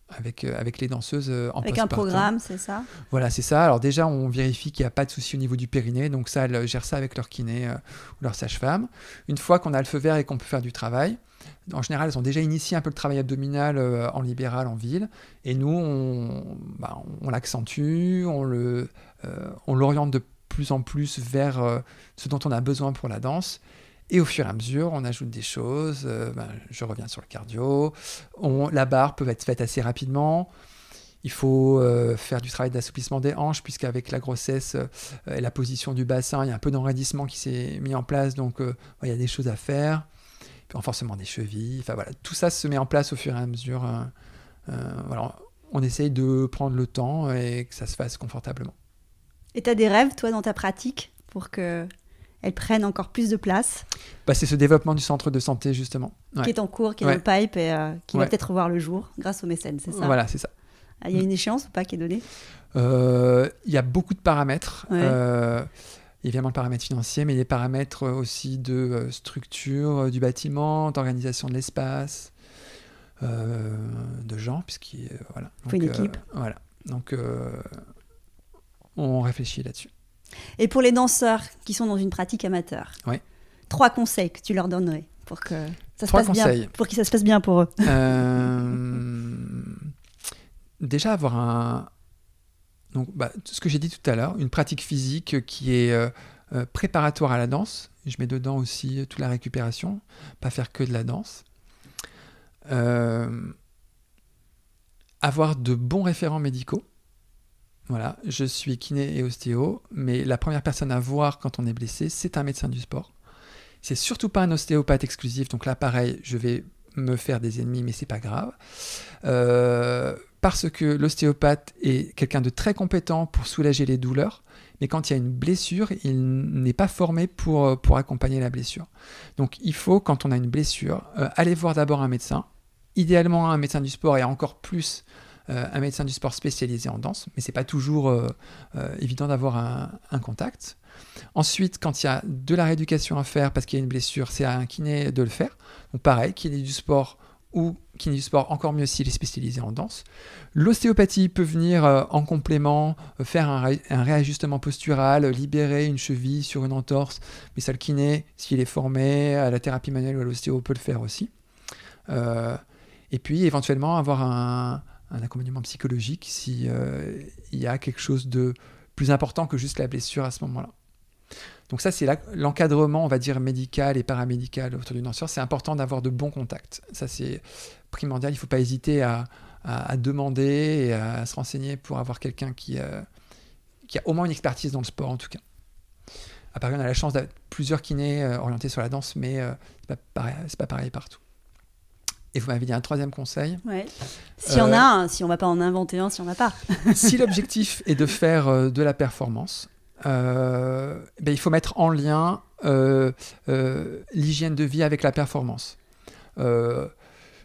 avec, euh, avec les danseuses euh, en Avec un programme, c'est ça Voilà, c'est ça. Alors déjà, on vérifie qu'il n'y a pas de souci au niveau du périnée, donc ça, elles gèrent ça avec leur kiné ou leur sage-femme. Une fois qu'on a le feu vert et qu'on peut faire du travail, en général, elles ont déjà initié un peu le travail abdominal en libéral, en ville, et nous, on, bah, on l'accentue, on l'oriente de plus en plus vers ce dont on a besoin pour la danse, et au fur et à mesure, on ajoute des choses. Euh, ben, je reviens sur le cardio. On, la barre peut être faite assez rapidement. Il faut euh, faire du travail d'assouplissement des hanches, puisqu'avec la grossesse euh, et la position du bassin, il y a un peu d'enraidissement qui s'est mis en place, donc il y a des choses à faire. Enforcement renforcement des chevilles, enfin voilà, tout ça se met en place au fur et à mesure. on essaye de prendre le temps et que ça se fasse confortablement. Et tu as des rêves, toi, dans ta pratique pour que elles prennent encore plus de place. Bah, c'est ce développement du centre de santé, justement. Qui est en cours, qui est dans le pipe et euh, qui va peut-être voir le jour grâce aux mécènes, c'est ça Voilà, c'est ça. Ah, il y a une échéance ou pas qui est donnée euh, Il y a beaucoup de paramètres. Euh, évidemment, le paramètre financier, mais les paramètres aussi de structure du bâtiment, d'organisation de l'espace, de gens, puisqu'il voilà. faut une équipe. voilà. Donc, on réfléchit là-dessus. Et pour les danseurs qui sont dans une pratique amateur, trois conseils que tu leur donnerais pour que ça se passe bien, pour ça se passe bien pour eux. Euh, déjà avoir un, donc bah, ce que j'ai dit tout à l'heure, une pratique physique qui est euh, euh, préparatoire à la danse. Je mets dedans aussi toute la récupération, pas faire que de la danse. avoir de bons référents médicaux voilà, je suis kiné et ostéo, mais la première personne à voir quand on est blessé, c'est un médecin du sport. C'est surtout pas un ostéopathe exclusif, donc là pareil, je vais me faire des ennemis, mais c'est pas grave. Euh, parce que l'ostéopathe est quelqu'un de très compétent pour soulager les douleurs, mais quand il y a une blessure, il n'est pas formé pour, pour accompagner la blessure. Donc il faut, quand on a une blessure, euh, aller voir d'abord un médecin, idéalement un médecin du sport et encore plus euh, un médecin du sport spécialisé en danse, mais c'est pas toujours euh, euh, évident d'avoir un, contact. Ensuite, quand il y a de la rééducation à faire parce qu'il y a une blessure, c'est à un kiné de le faire. Donc pareil, kiné du sport ou kiné du sport, encore mieux s'il est spécialisé en danse. L'ostéopathie peut venir en complément, faire un, réajustement postural, libérer une cheville sur une entorse, mais ça le kiné, s'il est formé à la thérapie manuelle ou à l'ostéo, peut le faire aussi. et puis éventuellement avoir un, un accompagnement psychologique si euh, il y a quelque chose de plus important que juste la blessure à ce moment-là. Donc ça, c'est l'encadrement, on va dire, médical et paramédical autour d'une danseur. C'est important d'avoir de bons contacts. Ça, c'est primordial. Il ne faut pas hésiter à, demander et à se renseigner pour avoir quelqu'un euh, qui, a au moins une expertise dans le sport, en tout cas. À Paris, on a la chance d'avoir plusieurs kinés euh, orientés sur la danse, mais ce c'est pas pareil partout. Et vous m'avez dit un troisième conseil. Ouais. S'il y en a euh, un, si on ne va pas en inventer un, si on n'a pas. si l'objectif est de faire euh, de la performance, euh, eh ben, il faut mettre en lien l'hygiène de vie avec la performance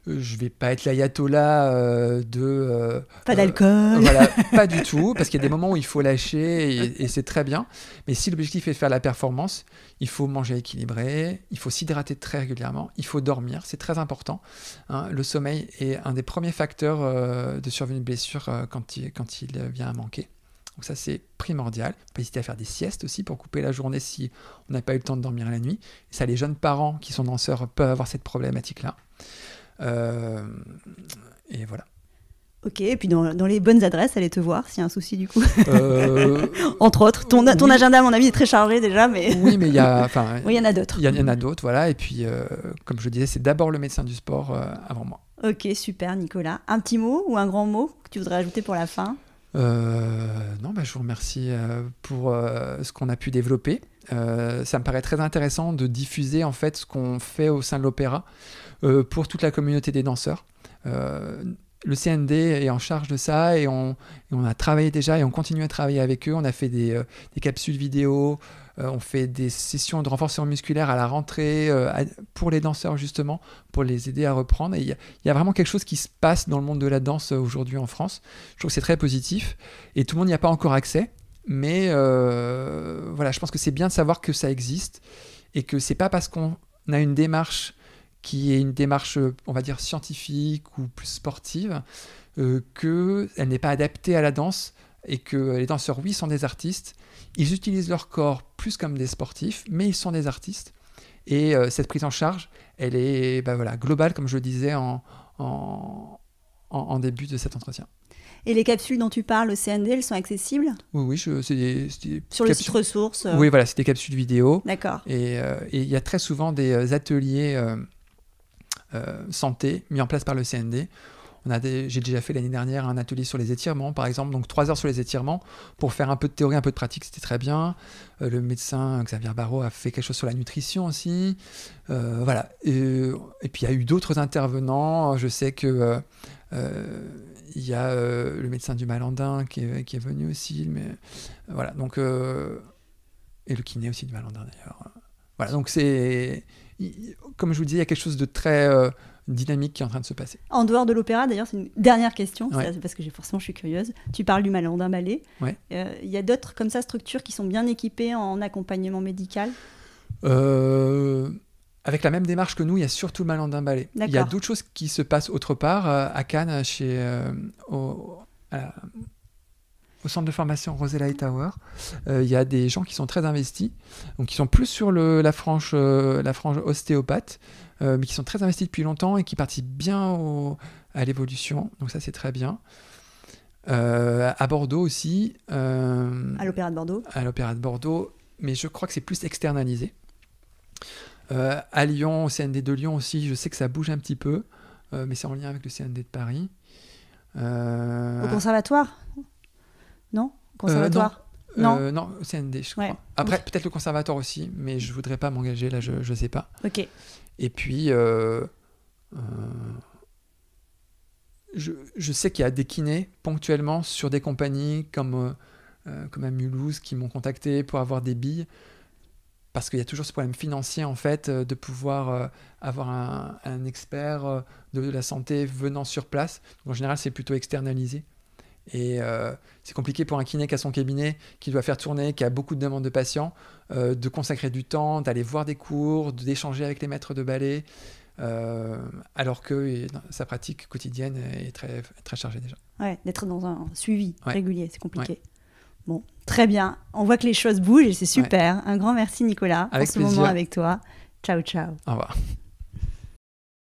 je vais pas être l'ayatollah euh, de. Euh, pas euh, d'alcool. pas du tout, parce qu'il y a des moments où il faut lâcher et, c'est très bien. Mais si l'objectif est de faire la performance, il faut manger équilibré, il faut s'hydrater très régulièrement, il faut dormir, c'est très important. Hein. le sommeil est un des premiers facteurs de survie de blessure quand il, quand il vient à manquer. Donc ça c'est primordial. Pas hésiter à faire des siestes aussi pour couper la journée si on n'a pas eu le temps de dormir la nuit. ça les jeunes parents qui sont danseurs peuvent avoir cette problématique là. Euh, et voilà. Ok, et puis dans, dans, les bonnes adresses, allez te voir s'il y a un souci du coup. Euh, Entre autres, ton, ton agenda, à mon avis, est très chargé déjà, mais. Oui, mais il y oui, il y en a d'autres. Il y, en a, d'autres, voilà. Et puis, euh, comme je disais, c'est d'abord le médecin du sport avant moi. Ok, super, Nicolas. Un petit mot ou un grand mot que tu voudrais ajouter pour la fin Non, bah, je vous remercie pour ce qu'on a pu développer. ça me paraît très intéressant de diffuser en fait ce qu'on fait au sein de l'opéra. Euh, pour toute la communauté des danseurs. Euh, le CND est en charge de ça et on, a travaillé déjà et on continue à travailler avec eux. On a fait des, euh, capsules vidéo, on fait des sessions de renforcement musculaire à la rentrée pour les danseurs justement, pour les aider à reprendre. il y, a vraiment quelque chose qui se passe dans le monde de la danse aujourd'hui en France. Je trouve que c'est très positif et tout le monde n'y a pas encore accès. Mais voilà, je pense que c'est bien de savoir que ça existe et que c'est pas parce qu'on a une démarche qui est une démarche, on va dire, scientifique ou plus sportive, euh, qu'elle n'est pas adaptée à la danse et que les danseurs, oui, sont des artistes. Ils utilisent leur corps plus comme des sportifs, mais ils sont des artistes. Et euh, cette prise en charge, elle est bah, voilà, globale, comme je le disais en, en, début de cet entretien. Et les capsules dont tu parles, au CND, elles sont accessibles Oui, oui, c'est des, Sur capsules. le site ressources euh. Oui, voilà, c'est des capsules vidéo. D'accord. Et euh, il y a très souvent des ateliers euh, santé mis en place par le CND. J'ai déjà fait l'année dernière un atelier sur les étirements, par exemple, donc trois heures sur les étirements pour faire un peu de théorie, un peu de pratique, c'était très bien. Euh, le médecin Xavier Barrault a fait quelque chose sur la nutrition aussi. Euh, voilà. Et, puis il y a eu d'autres intervenants. Je sais que il y a le médecin du Malandin qui est, venu aussi. Mais, voilà. Donc, et le kiné aussi du Malandin d'ailleurs. Voilà. Donc c'est comme je vous disais, il y a quelque chose de très euh, dynamique qui est en train de se passer. En dehors de l'opéra, d'ailleurs, c'est une dernière question, parce que forcément je suis curieuse. Tu parles du Malandin Ballet. Il ouais. Euh, il y a d'autres comme ça structures qui sont bien équipées en accompagnement médical euh, Avec la même démarche que nous, il y a surtout le Malandin Ballet. Il y a d'autres choses qui se passent autre part, à Cannes, chez, au centre de formation Rosella Tower. Euh, il y a des gens qui sont très investis, donc qui sont plus sur euh, la, frange, ostéopathe, euh, mais qui sont très investis depuis longtemps et qui participent bien à l'évolution. Donc ça, c'est très bien. à Bordeaux aussi. à l'Opéra de Bordeaux. À l'Opéra de Bordeaux, mais je crois que c'est plus externalisé. à Lyon, au CND de Lyon aussi, je sais que ça bouge un petit peu, mais c'est en lien avec le CND de Paris. Au conservatoire euh, non Conservatoire Non. Euh, non, CND, je Après, peut-être le conservatoire aussi, mais je voudrais pas m'engager, là, je, ne sais pas. Ok. Et puis. Euh, je, je, sais qu'il y a des kinés ponctuellement sur des compagnies comme, euh, comme à Mulhouse qui m'ont contacté pour avoir des billes. Parce qu'il y a toujours ce problème financier, en fait, de pouvoir avoir un, un expert de, la santé venant sur place. en général, c'est plutôt externalisé. Et euh, c'est compliqué pour un kiné qui a son cabinet, qui doit faire tourner, qui a beaucoup de demandes de patients, euh, de consacrer du temps, d'aller voir des cours, d'échanger avec les maîtres de ballet, euh, alors que sa pratique quotidienne est très, très chargée déjà. Ouais, d'être dans un suivi régulier, c'est compliqué. Bon, très bien. On voit que les choses bougent et c'est super. Un grand merci Nicolas avec pour ce moment avec toi. Ciao, ciao. Au revoir.